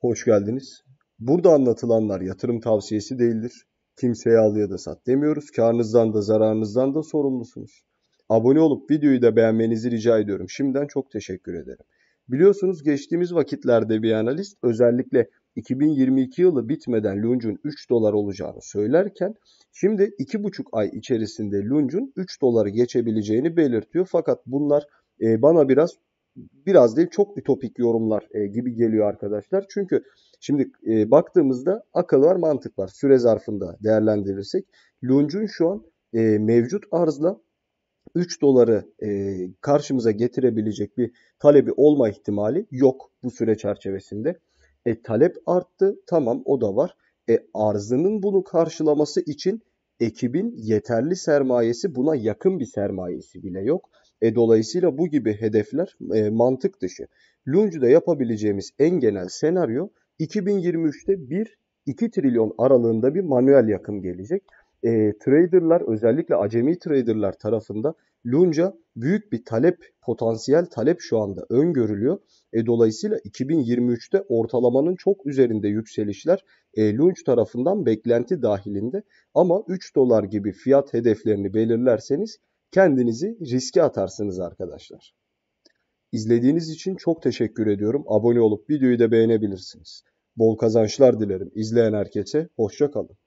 Hoş geldiniz. Burada anlatılanlar yatırım tavsiyesi değildir. Kimseye al ya da sat demiyoruz. Karnınızdan da zararınızdan da sorumlusunuz. Abone olup videoyu da beğenmenizi rica ediyorum. Şimdiden çok teşekkür ederim. Biliyorsunuz geçtiğimiz vakitlerde bir analist özellikle 2022 yılı bitmeden Lunge'un 3 dolar olacağını söylerken şimdi 2,5 ay içerisinde Lunge'un 3 doları geçebileceğini belirtiyor. Fakat bunlar e, bana biraz biraz değil çok ütopik yorumlar e, gibi geliyor arkadaşlar. Çünkü şimdi e, baktığımızda akıl var mantık var süre zarfında değerlendirirsek. Lunge'un şu an e, mevcut arzla 3 doları e, karşımıza getirebilecek bir talebi olma ihtimali yok bu süre çerçevesinde. E, talep arttı tamam o da var. E, arzının bunu karşılaması için ekibin yeterli sermayesi buna yakın bir sermayesi bile yok. E, dolayısıyla bu gibi hedefler e, mantık dışı. Lunge'da yapabileceğimiz en genel senaryo 2023'te 1-2 trilyon aralığında bir manuel yakın gelecek e, traderlar özellikle acemi traderlar tarafında Lunca büyük bir talep, potansiyel talep şu anda öngörülüyor. E, dolayısıyla 2023'te ortalamanın çok üzerinde yükselişler e, Lunge tarafından beklenti dahilinde. Ama 3 dolar gibi fiyat hedeflerini belirlerseniz kendinizi riske atarsınız arkadaşlar. İzlediğiniz için çok teşekkür ediyorum. Abone olup videoyu da beğenebilirsiniz. Bol kazançlar dilerim. İzleyen herkese Hoşçakalın.